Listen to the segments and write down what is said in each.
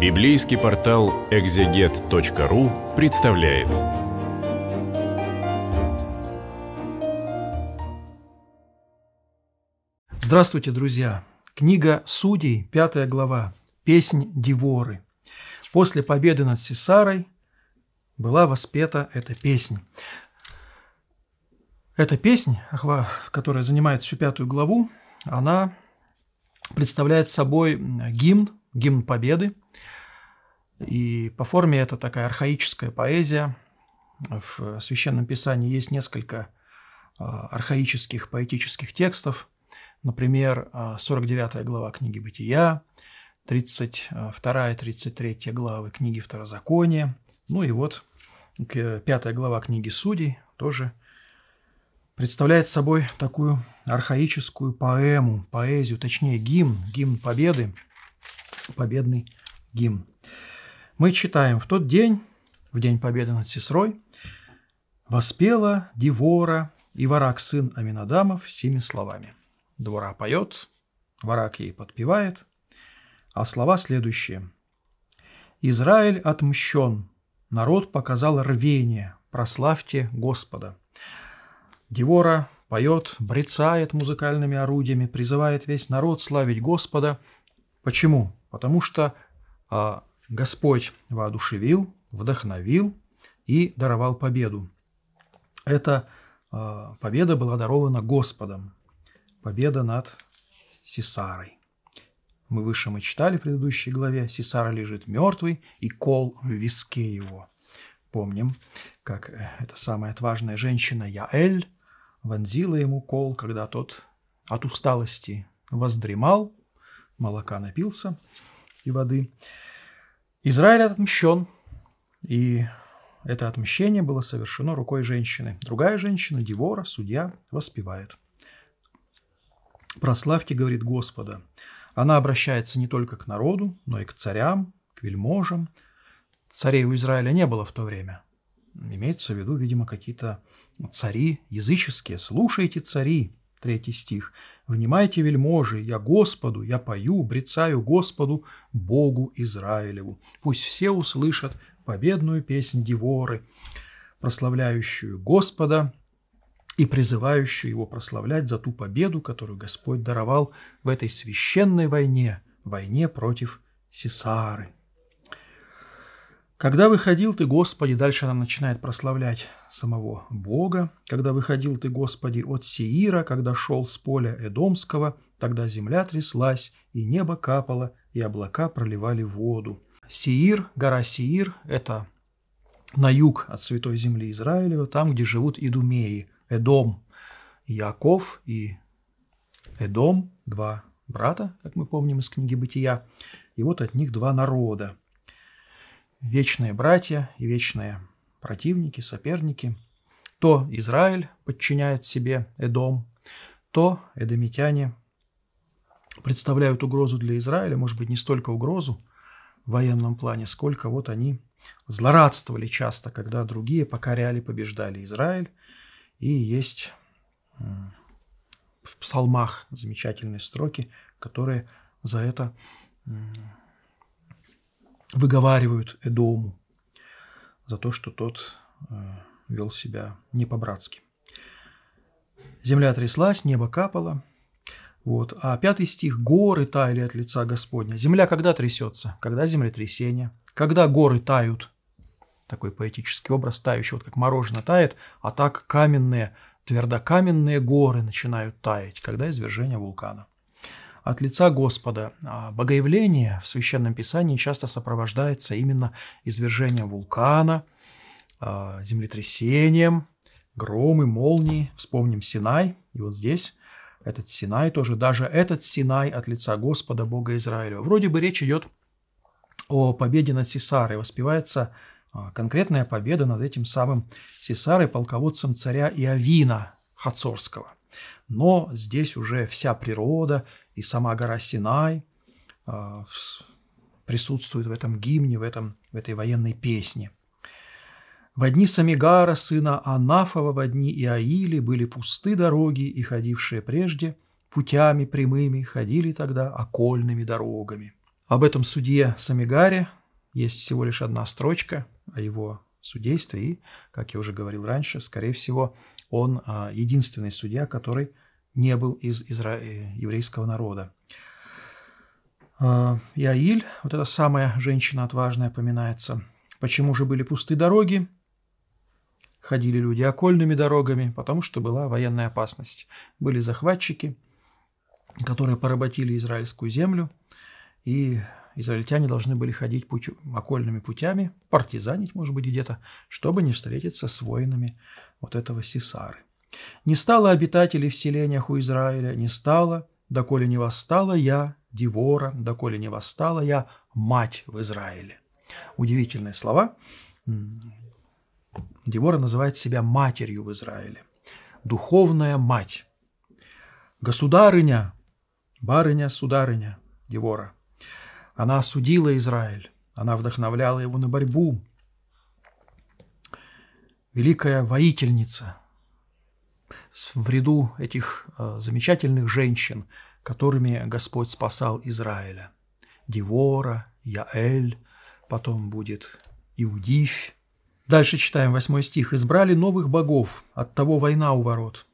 Библейский портал экзегет.ру представляет. Здравствуйте, друзья! Книга «Судей», пятая глава, «Песнь Диворы». После победы над Сесарой была воспета эта песня. Эта песнь, которая занимает всю пятую главу, она представляет собой гимн гимн Победы. И по форме это такая архаическая поэзия. В Священном Писании есть несколько а, архаических поэтических текстов. Например, 49 а, глава книги «Бытия», 32 и 33 главы книги «Второзаконие». Ну и вот 5 глава книги «Судей» тоже представляет собой такую архаическую поэму, поэзию, точнее гимн, гимн Победы – победный гимн. Мы читаем «В тот день, в день победы над Сесрой, воспела Дивора и Варак, сын Аминадамов, семи словами. Двора поет, Варак ей подпевает, а слова следующие. «Израиль отмщен, народ показал рвение, прославьте Господа». Дивора поет, брецает музыкальными орудиями, призывает весь народ славить Господа. Почему? потому что а, Господь воодушевил, вдохновил и даровал победу. Эта а, победа была дарована Господом, победа над Сесарой. Мы выше мы читали в предыдущей главе, Сесара лежит мертвый и кол в виске его. Помним, как э, эта самая отважная женщина Яэль вонзила ему кол, когда тот от усталости воздремал, молока напился и воды. Израиль отмщен, и это отмщение было совершено рукой женщины. Другая женщина, Девора, судья, воспевает. «Прославьте, — говорит Господа, — она обращается не только к народу, но и к царям, к вельможам. Царей у Израиля не было в то время. Имеется в виду, видимо, какие-то цари языческие. Слушайте, цари, Третий стих. «Внимайте, вельможи, я Господу, я пою, брецаю Господу, Богу Израилеву. Пусть все услышат победную песнь Деворы, прославляющую Господа и призывающую его прославлять за ту победу, которую Господь даровал в этой священной войне, войне против Сесары». Когда выходил ты, Господи, дальше она начинает прославлять самого Бога, когда выходил ты, Господи, от Сеира, когда шел с поля Эдомского, тогда земля тряслась, и небо капало, и облака проливали воду. Сеир, гора Сеир – это на юг от святой земли Израилева, там, где живут идумеи, Эдом, Яков и Эдом, два брата, как мы помним из книги «Бытия», и вот от них два народа – вечные братья и вечные противники, соперники. То Израиль подчиняет себе Эдом, то эдомитяне представляют угрозу для Израиля, может быть, не столько угрозу в военном плане, сколько вот они злорадствовали часто, когда другие покоряли, побеждали Израиль. И есть в псалмах замечательные строки, которые за это выговаривают Эдому за то, что тот э, вел себя не по-братски. Земля тряслась, небо капало. Вот. А пятый стих – горы таяли от лица Господня. Земля когда трясется? Когда землетрясение. Когда горы тают? Такой поэтический образ тающий, вот как мороженое тает, а так каменные, твердокаменные горы начинают таять, когда извержение вулкана от лица Господа. А богоявление в Священном Писании часто сопровождается именно извержением вулкана, а, землетрясением, громы, молнии. Вспомним Синай, и вот здесь этот Синай тоже, даже этот Синай от лица Господа Бога Израилева. Вроде бы речь идет о победе над Сесарой, воспевается а, конкретная победа над этим самым Сесарой, полководцем царя Иовина Хацорского. Но здесь уже вся природа, и сама гора Синай а, присутствует в этом гимне, в, этом, в этой военной песне. В одни Самигара, сына Анафова, в одни Иаили были пусты дороги, и ходившие прежде путями прямыми ходили тогда окольными дорогами. Об этом судье Самигаре есть всего лишь одна строчка о его судействе, и, как я уже говорил раньше, скорее всего, он а, единственный судья, который – не был из изра... Э, еврейского народа. Яиль, а, вот эта самая женщина отважная, поминается. Почему же были пусты дороги? Ходили люди окольными дорогами, потому что была военная опасность. Были захватчики, которые поработили израильскую землю, и израильтяне должны были ходить путь, окольными путями, партизанить, может быть, где-то, чтобы не встретиться с воинами вот этого Сесары. Не стало обитателей в селениях у Израиля, не стало, доколе не восстала я, Девора, доколе не восстала я, мать в Израиле. Удивительные слова. Девора называет себя матерью в Израиле. Духовная мать. Государыня, барыня, сударыня Девора. Она осудила Израиль, она вдохновляла его на борьбу. Великая воительница – в ряду этих э, замечательных женщин, которыми Господь спасал Израиля. Девора, Яэль, потом будет Иудифь. Дальше читаем 8 стих. «Избрали новых богов, от того война у ворот».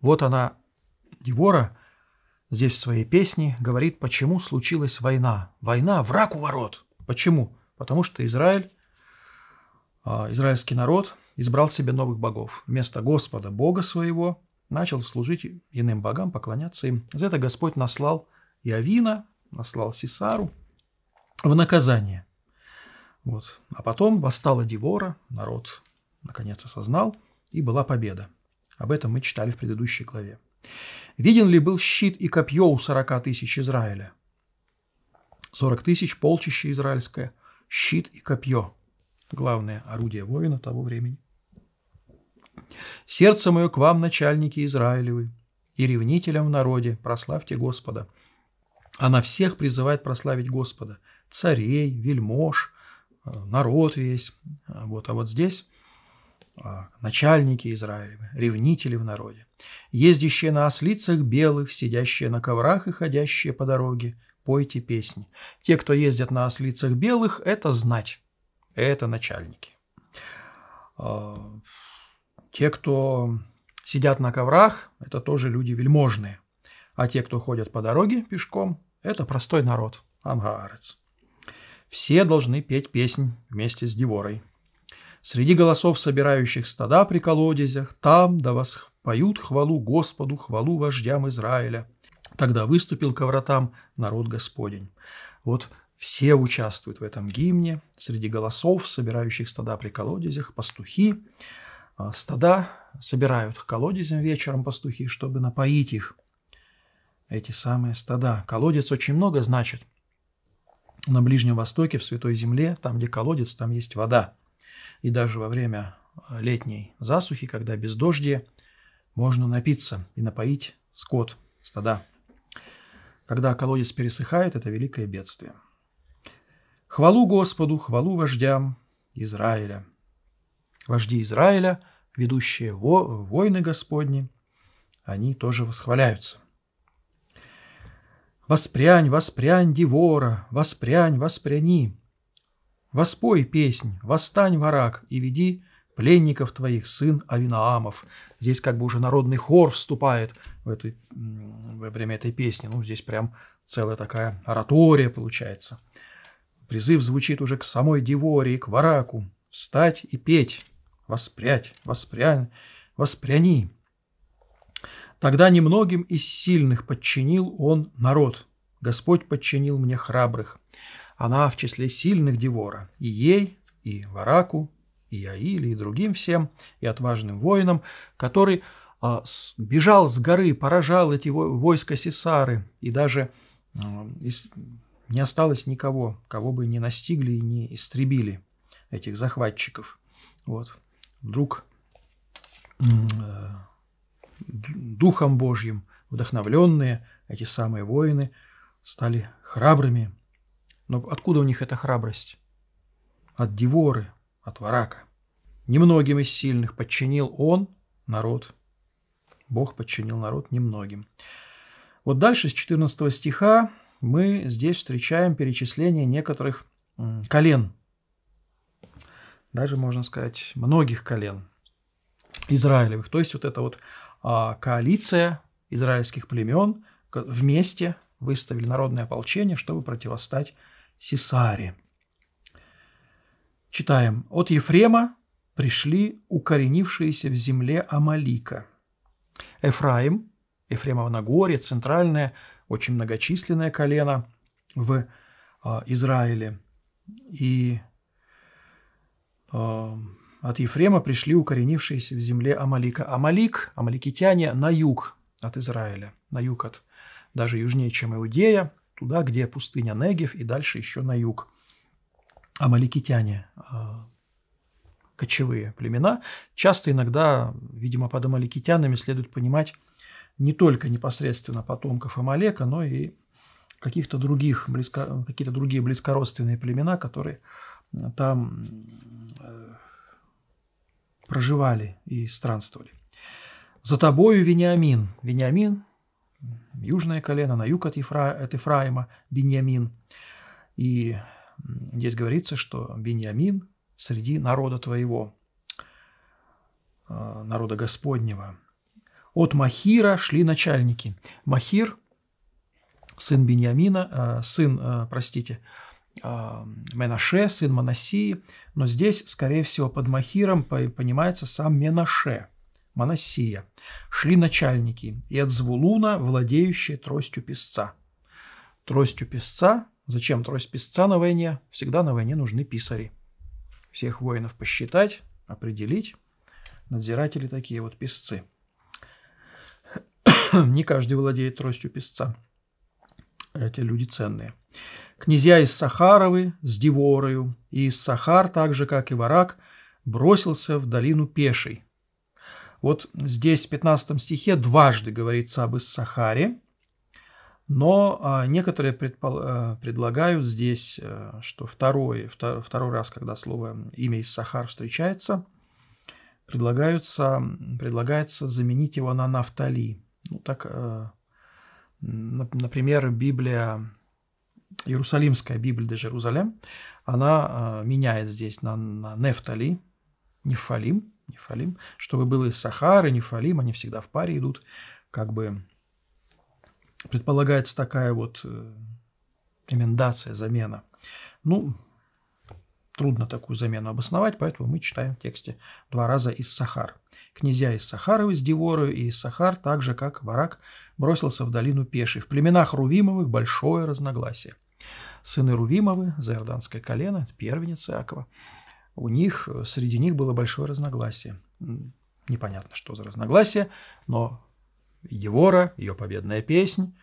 Вот она, Девора, здесь в своей песне говорит, почему случилась война. Война – враг у ворот. Почему? Потому что Израиль, э, израильский народ избрал себе новых богов. Вместо Господа, Бога своего, начал служить иным богам, поклоняться им. За это Господь наслал Явина, наслал Сесару в наказание. Вот. А потом восстала Девора, народ наконец осознал, и была победа. Об этом мы читали в предыдущей главе. Виден ли был щит и копье у 40 тысяч Израиля? 40 тысяч – полчище израильское, щит и копье – главное орудие воина того времени. Сердце мое к вам, начальники Израилевы, и ревнителям в народе, прославьте Господа. Она всех призывает прославить Господа, царей, вельмож, э, народ весь. Вот. А вот здесь а, начальники Израилевы, ревнители в народе, ездящие на ослицах белых, сидящие на коврах и ходящие по дороге, пойте песни. Те, кто ездят на ослицах белых, это знать, это начальники. А, те, кто сидят на коврах, это тоже люди вельможные. А те, кто ходят по дороге пешком, это простой народ, амгарец. Все должны петь песнь вместе с Деворой. Среди голосов, собирающих стада при колодезях, там да воспоют хвалу Господу, хвалу вождям Израиля. Тогда выступил ко вратам народ Господень. Вот все участвуют в этом гимне, среди голосов, собирающих стада при колодезях, пастухи, а, стада, собирают колодезем вечером пастухи, чтобы напоить их, эти самые стада. Колодец очень много значит. На Ближнем Востоке, в Святой Земле, там, где колодец, там есть вода. И даже во время а, летней засухи, когда без бездождие, можно напиться и напоить скот, стада. Когда колодец пересыхает, это великое бедствие. Хвалу Господу, хвалу вождям Израиля. Вожди Израиля – ведущие во, войны Господни, они тоже восхваляются. «Воспрянь, воспрянь, Девора, воспрянь, воспряни! Воспой песнь, восстань, варак, и веди пленников твоих, сын Авинаамов». Здесь как бы уже народный хор вступает в этой, во время этой песни. Ну, здесь прям целая такая оратория получается. Призыв звучит уже к самой Деворе и к вараку. «Встать и петь!» воспрять, воспрянь, воспряни. Тогда немногим из сильных подчинил он народ. Господь подчинил мне храбрых. Она в числе сильных Девора, и ей, и Вараку, и Аиле, и другим всем, и отважным воинам, который а, с, бежал с горы, поражал эти войска Сесары, и даже а, из, не осталось никого, кого бы не настигли и не истребили этих захватчиков. Вот друг э, Духом Божьим, вдохновленные, эти самые воины стали храбрыми. Но откуда у них эта храбрость? От деворы, от Варака. Немногим из сильных подчинил он народ. Бог подчинил народ немногим. Вот дальше с 14 стиха мы здесь встречаем перечисление некоторых колен даже, можно сказать, многих колен израилевых. То есть вот эта вот а, коалиция израильских племен вместе выставили народное ополчение, чтобы противостать Сесаре. Читаем. «От Ефрема пришли укоренившиеся в земле Амалика. Эфраим, Ефремово Нагорье, центральное, очень многочисленное колено в а, Израиле, и от Ефрема пришли укоренившиеся в земле Амалика. Амалик, амаликитяне на юг от Израиля, на юг от даже южнее, чем Иудея, туда, где пустыня Негев, и дальше еще на юг. Амаликитяне, а, кочевые племена. Часто иногда, видимо, под амаликитянами следует понимать не только непосредственно потомков Амалека, но и каких-то других, близко, какие-то другие близкородственные племена, которые а там э, проживали и странствовали. «За тобою, Вениамин!» Вениамин – южное колено, на юг от, Ефра... от Ефраима – Беньямин. И здесь говорится, что Бениамин среди народа твоего, э, народа Господнего. От Махира шли начальники. Махир – сын Бениамина, э, сын, простите, Менаше, сын Манасии, но здесь, скорее всего, под Махиром понимается сам Менаше, Манасия. Шли начальники, и от Звулуна, владеющие тростью песца. Тростью песца, зачем трость песца на войне? Всегда на войне нужны писари. Всех воинов посчитать, определить. Надзиратели такие вот песцы. Не каждый владеет тростью песца эти люди ценные. Князья из Сахаровы с Диворою и из Сахар, так же как и Варак, бросился в долину пешей. Вот здесь в 15 стихе дважды говорится об Иссахаре, но а, некоторые предпол... А, предлагают здесь, а, что второй, второй раз, когда слово имя Иссахар встречается, предлагается предлагается заменить его на Нафтали. Ну, так Например, Библия, Иерусалимская Библия де Жерузалем, она а, меняет здесь на, на Нефтали, Нефалим, Нефалим, чтобы было из Сахары, Нефалим, они всегда в паре идут, как бы предполагается такая вот э, эмендация, замена. Ну, Трудно такую замену обосновать, поэтому мы читаем в тексте два раза из Сахар. Князья из Сахаровы из Диворою и из Сахар, так же как Варак, бросился в долину пешей. В племенах Рувимовых большое разногласие. Сыны Рувимовы, за иорданское колено, первенец Иакова, у них, среди них было большое разногласие. Непонятно, что за разногласие, но и ее победная песнь,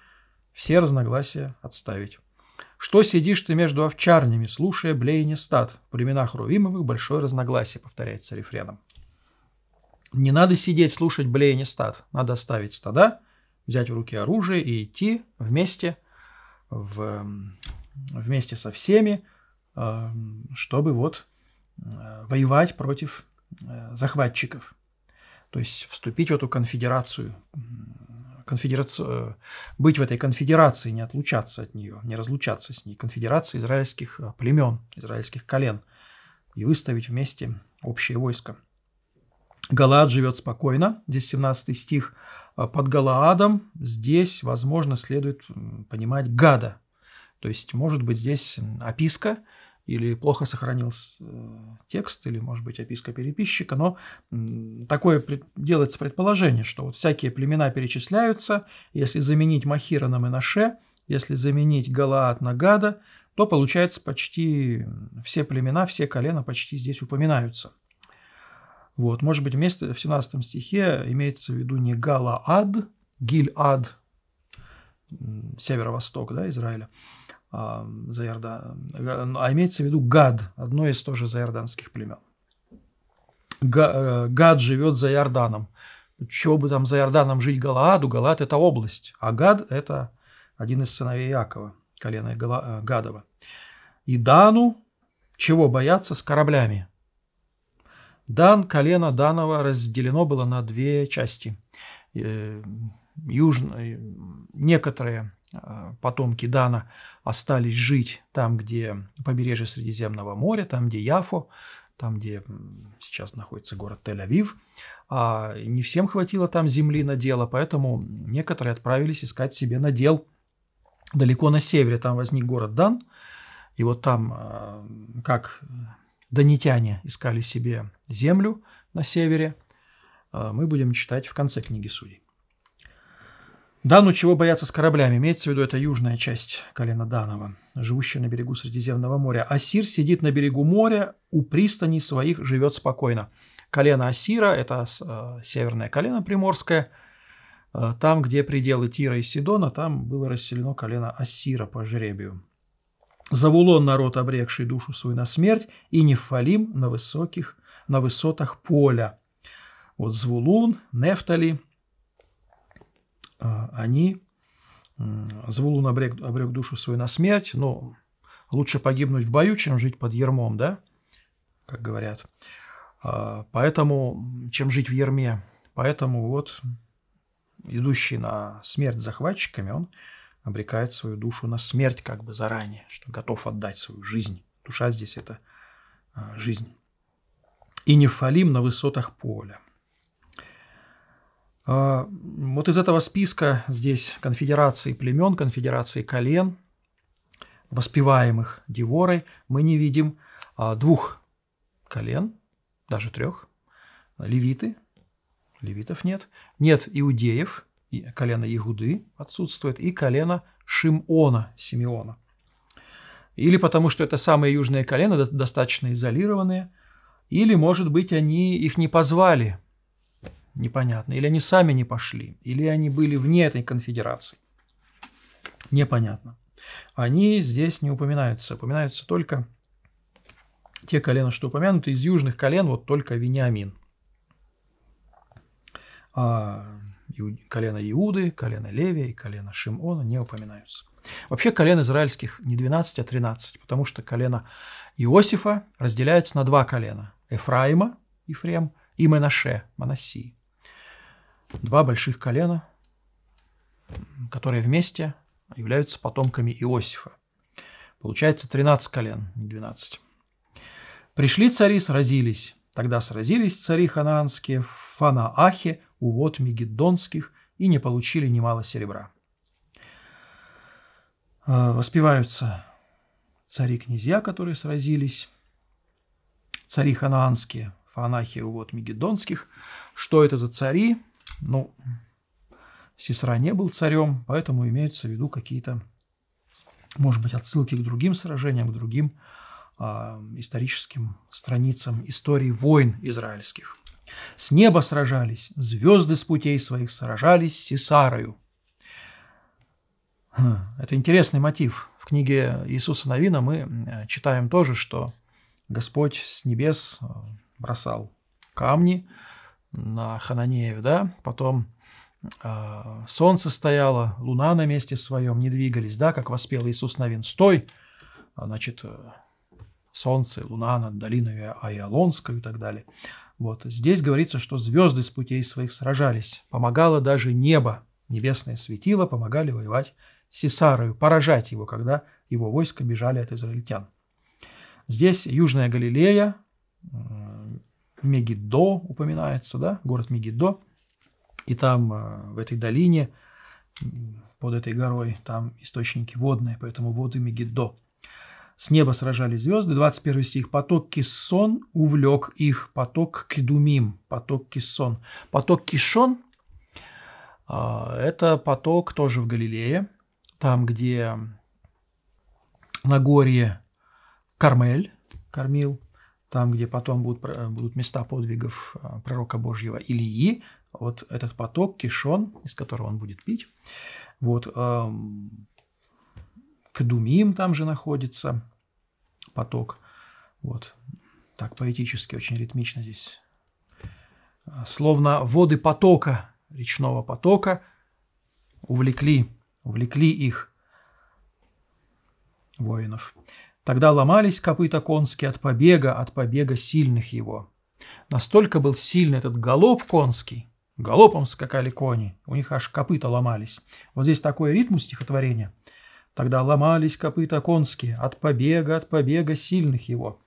все разногласия отставить. «Что сидишь ты между овчарнями, слушая блеяние стад? В племенах Рувимовых большое разногласие», — повторяется рефреном. «Не надо сидеть, слушать блеяние стад. Надо оставить стада, взять в руки оружие и идти вместе, в, вместе со всеми, э, чтобы вот э, воевать против э, захватчиков. То есть вступить в эту конфедерацию конфедерацию, э, быть в этой конфедерации, не отлучаться от нее, не разлучаться с ней, конфедерации израильских э, племен, израильских колен, и выставить вместе общее войско. Галаад живет спокойно, здесь 17 стих. «А под Галаадом здесь, возможно, следует понимать гада. То есть, может быть, здесь описка – или плохо сохранился э, текст, или, может быть, описка переписчика, но такое делается предположение, что вот всякие племена перечисляются, если заменить Махира на Менаше, если заменить Галаат на Гада, то, получается, почти все племена, все колена почти здесь упоминаются. Вот, может быть, вместо в 17 стихе имеется в виду не Галаад, Гиль-Ад, северо-восток да, Израиля, за ну, а имеется в виду Гад, одно из тоже заиорданских племен. Э, Гад живет за Иорданом. Чего бы там за Иорданом жить Галааду? Галаад – это область, а Гад – это один из сыновей Иакова, колено э, Гадова. И Дану чего бояться с кораблями? Дан, колено Данова разделено было на две части. Э, Южные, некоторые Э, потомки Дана остались жить там, где побережье Средиземного моря, там, где Яфо, там, где сейчас находится город Тель-Авив. А не всем хватило там земли на дело, поэтому некоторые отправились искать себе надел далеко на севере. Там возник город Дан, и вот там, э, как данитяне искали себе землю на севере, э, мы будем читать в конце книги Судей. Дану чего бояться с кораблями. Имеется в виду, это южная часть колена Данова, живущая на берегу Средиземного моря. Асир сидит на берегу моря, у пристани своих живет спокойно. Колено Асира – это э, северное колено приморское. Э, там, где пределы Тира и Сидона, там было расселено колено Асира по жребию. Завулон – народ, обрекший душу свою на смерть, и Нефалим – на высоких, на высотах поля. Вот Звулун, Нефтали – а, они Звулун обрек, обрек душу свою на смерть, но лучше погибнуть в бою, чем жить под ермом, да, как говорят. А, поэтому, чем жить в ерме. Поэтому вот идущий на смерть захватчиками, он обрекает свою душу на смерть как бы заранее, что готов отдать свою жизнь. Душа здесь – это а, жизнь. И нефалим на высотах поля. А, вот из этого списка здесь конфедерации племен, конфедерации колен, воспеваемых Диворой, мы не видим а, двух колен, даже трех. Левиты, левитов нет. Нет иудеев, колено Игуды отсутствует, и колено Шимона, Симеона. Или потому, что это самые южные колена, достаточно изолированные, или, может быть, они их не позвали непонятно. Или они сами не пошли, или они были вне этой конфедерации. Непонятно. Они здесь не упоминаются. Упоминаются только те колена, что упомянуты. Из южных колен вот только Вениамин. А колено Иуды, колено Левия и колено Шимона не упоминаются. Вообще колен израильских не 12, а 13, потому что колено Иосифа разделяется на два колена – Эфраима, Ефрем, и Менаше, Манасии. Два больших колена, которые вместе являются потомками Иосифа. Получается 13 колен, не 12. Пришли цари, сразились. Тогда сразились цари ханаанские в Фанаахе, у вод Мегиддонских, и не получили немало серебра. А, воспеваются цари-князья, которые сразились, цари ханаанские, Фанахи, у вод Мегиддонских. Что это за цари? Ну, Сесра не был царем, поэтому имеются в виду какие-то, может быть, отсылки к другим сражениям, к другим э, историческим страницам истории войн израильских. С неба сражались, звезды с путей своих сражались с Сесарою. Хм, это интересный мотив. В книге Иисуса Новина мы э, читаем тоже, что Господь с небес э, бросал камни, на Хананееве, да, потом э, солнце стояло, луна на месте своем, не двигались, да, как воспел Иисус Навин, стой, а, значит, э, солнце, луна над долиной Айолонской и так далее. Вот. Здесь говорится, что звезды с путей своих сражались, помогало даже небо, небесное светило, помогали воевать Сесарою, поражать его, когда его войска бежали от израильтян. Здесь Южная Галилея, Мегидо упоминается, да, город Мегидо. И там, э, в этой долине, под этой горой, там источники водные, поэтому воды Мегидо. С неба сражались звезды. 21 стих. Поток Киссон увлек их. Поток Кедумим. Поток Киссон. Поток Кишон э, – это поток тоже в Галилее, там, где на горе Кармель кормил, там, где потом будут, будут места подвигов э, пророка Божьего Илии, вот этот поток, кишон, из которого он будет пить, вот эм, Кадумим там же находится, поток, вот, так поэтически, очень ритмично здесь, э, словно воды потока, речного потока, увлекли, увлекли их воинов. Тогда ломались копыта конские от побега, от побега сильных его. Настолько был сильный этот галоп конский, Галопом скакали кони, у них аж копыта ломались. Вот здесь такой ритм стихотворения. Тогда ломались копыта конские от побега, от побега сильных его.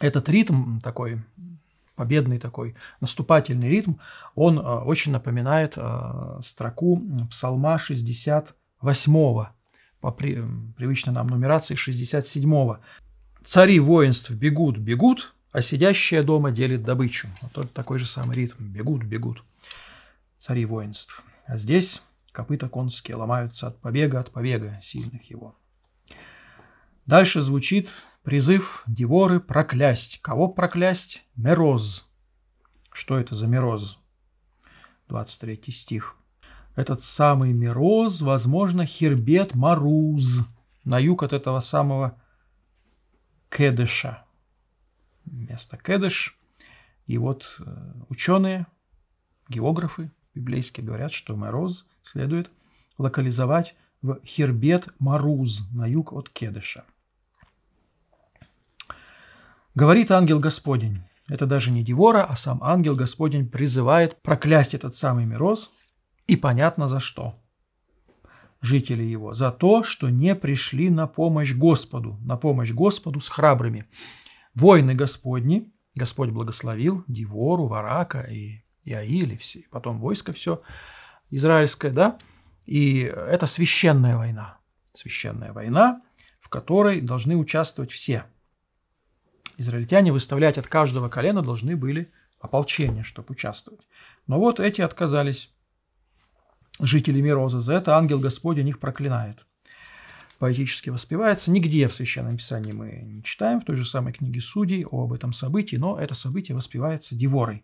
Этот ритм такой, победный такой, наступательный ритм, он э, очень напоминает э, строку псалма 68 по при, привычной нам нумерации 67-го. Цари воинств бегут, бегут, а сидящие дома делит добычу. Вот тот такой же самый ритм. Бегут, бегут. Цари воинств. А здесь копыта конские ломаются от побега, от побега сильных его. Дальше звучит призыв Диворы проклясть. Кого проклясть? Мероз. Что это за Мероз? 23 стих этот самый Мироз, возможно, Хербет Маруз, на юг от этого самого Кедыша. Место Кедыш. И вот э, ученые, географы библейские говорят, что Мироз следует локализовать в Хербет Маруз, на юг от Кедыша. Говорит ангел Господень. Это даже не Девора, а сам ангел Господень призывает проклясть этот самый Мироз – и понятно за что. Жители его. За то, что не пришли на помощь Господу. На помощь Господу с храбрыми. Войны Господни. Господь благословил Дивору, Варака и Иаиль, все, потом войско все израильское, да, и это священная война. Священная война, в которой должны участвовать все. Израильтяне выставлять от каждого колена должны были ополчение, чтобы участвовать. Но вот эти отказались жители Розы. За это ангел Господень их проклинает. Поэтически воспевается. Нигде в Священном Писании мы не читаем, в той же самой книге Судей об этом событии, но это событие воспевается Деворой.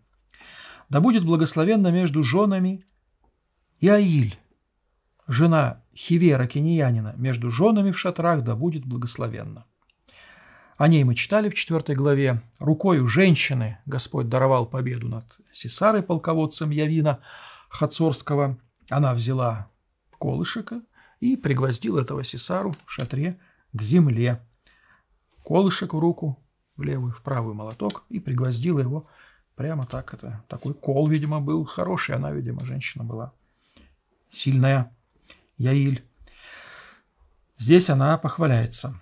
«Да будет благословенно между женами Иаиль, жена Хивера Киньянина, между женами в шатрах да будет благословенно». О ней мы читали в 4 главе. «Рукою женщины Господь даровал победу над Сесарой, полководцем Явина Хацорского, она взяла колышика и пригвоздила этого сесару в шатре к земле. Колышек в руку, в левую, в правую молоток, и пригвоздила его прямо так. Это такой кол, видимо, был хороший. Она, видимо, женщина была сильная. Яиль. Здесь она похваляется.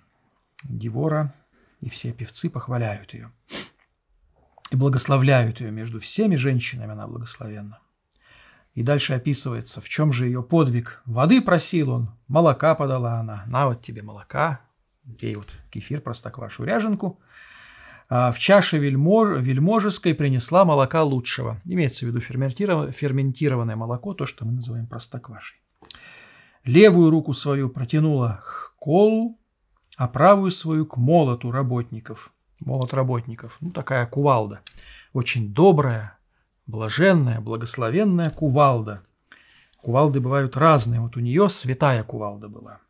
Девора и все певцы похваляют ее. И благословляют ее между всеми женщинами, она благословенна. И дальше описывается, в чем же ее подвиг. Воды просил он, молока подала она. На вот тебе молока, пей вот кефир, простоквашу, ряженку. «А, в чаше вельмож... вельможеской принесла молока лучшего. Имеется в виду ферментиров... ферментированное молоко, то, что мы называем простоквашей. Левую руку свою протянула к колу, а правую свою к молоту работников. Молот работников. Ну, такая кувалда. Очень добрая, блаженная, благословенная кувалда. Кувалды бывают разные. Вот у нее святая кувалда была.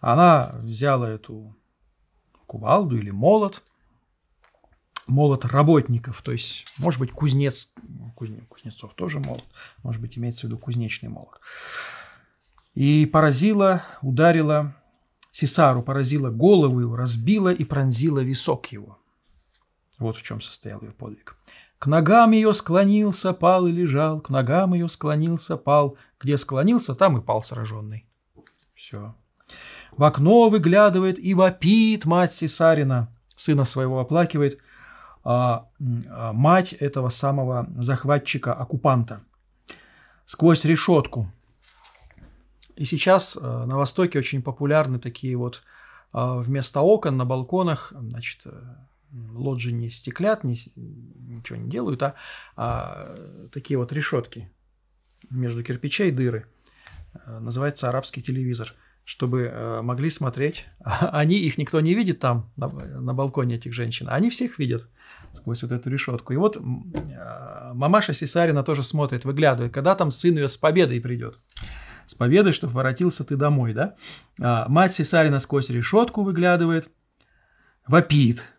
Она взяла эту кувалду или молот, молот работников, то есть, может быть, кузнец, кузне, кузнецов тоже молот, может быть, имеется в виду кузнечный молот. И поразила, ударила Сесару, поразила голову его, разбила и пронзила висок его. Вот в чем состоял ее подвиг. К ногам ее склонился, пал и лежал, к ногам ее склонился, пал. Где склонился, там и пал сраженный. Все. В окно выглядывает и вопит мать Сесарина. Сына своего оплакивает. А, а мать этого самого захватчика-оккупанта. Сквозь решетку. И сейчас э, на Востоке очень популярны такие вот а, вместо окон на балконах, значит, э, лоджии не стеклят, не, ничего не делают, а, а такие вот решетки между кирпичей дыры. Э, называется арабский телевизор чтобы э, могли смотреть. Они, их никто не видит там, на, на балконе этих женщин. Они всех видят сквозь вот эту решетку. И вот э, мамаша Сесарина тоже смотрит, выглядывает, когда там сын ее с победой придет. С победой, чтобы воротился ты домой, да? А, мать Сесарина сквозь решетку выглядывает, вопит.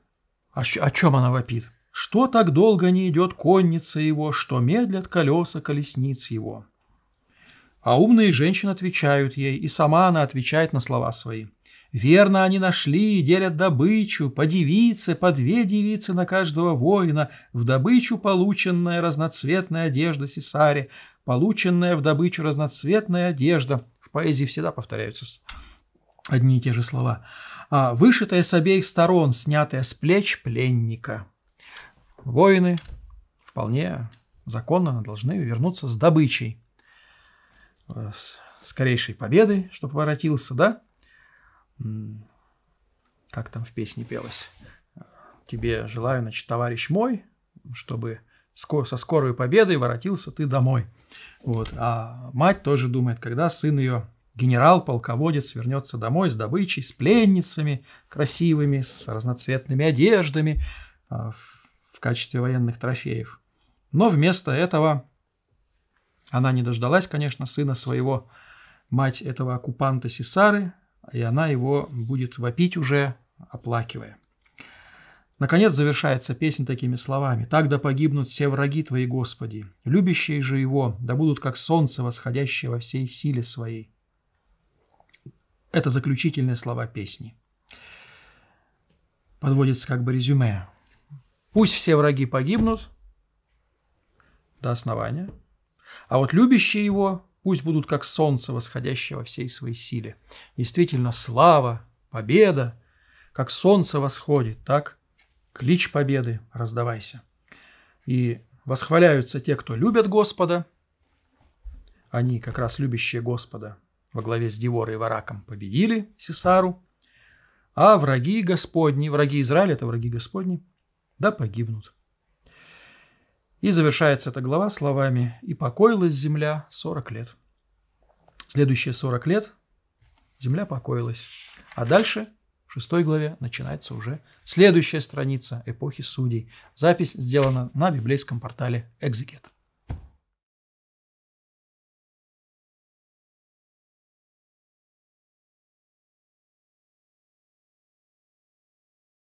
А о, о чем она вопит? Что так долго не идет конница его, что медлят колеса колесниц его? А умные женщины отвечают ей, и сама она отвечает на слова свои. Верно они нашли, и делят добычу, по девице, по две девицы на каждого воина, в добычу полученная разноцветная одежда сесаре, полученная в добычу разноцветная одежда. В поэзии всегда повторяются Одни и те же слова. А, вышитая с обеих сторон, снятая с плеч пленника. Воины вполне законно должны вернуться с добычей. Э, с скорейшей победы, чтобы воротился, да? Как там в песне пелось? Тебе желаю, значит, товарищ мой, чтобы со скорой победой воротился ты домой. Вот. А мать тоже думает, когда сын ее Генерал-полководец вернется домой с добычей, с пленницами красивыми, с разноцветными одеждами а, в качестве военных трофеев. Но вместо этого она не дождалась, конечно, сына своего, мать этого оккупанта Сесары, и она его будет вопить уже, оплакивая. Наконец завершается песня такими словами. «Так да погибнут все враги твои, Господи, любящие же его, да будут как солнце, восходящее во всей силе своей». Это заключительные слова песни. Подводится как бы резюме. Пусть все враги погибнут до основания, а вот любящие его пусть будут как солнце, восходящее во всей своей силе. Действительно, слава, победа, как солнце восходит, так клич победы раздавайся. И восхваляются те, кто любят Господа, они как раз любящие Господа, во главе с Диворой и Вараком победили Сесару, а враги Господни, враги Израиля – это враги Господни, да погибнут. И завершается эта глава словами «И покоилась земля 40 лет». Следующие 40 лет земля покоилась. А дальше в шестой главе начинается уже следующая страница эпохи судей. Запись сделана на библейском портале «Экзегет».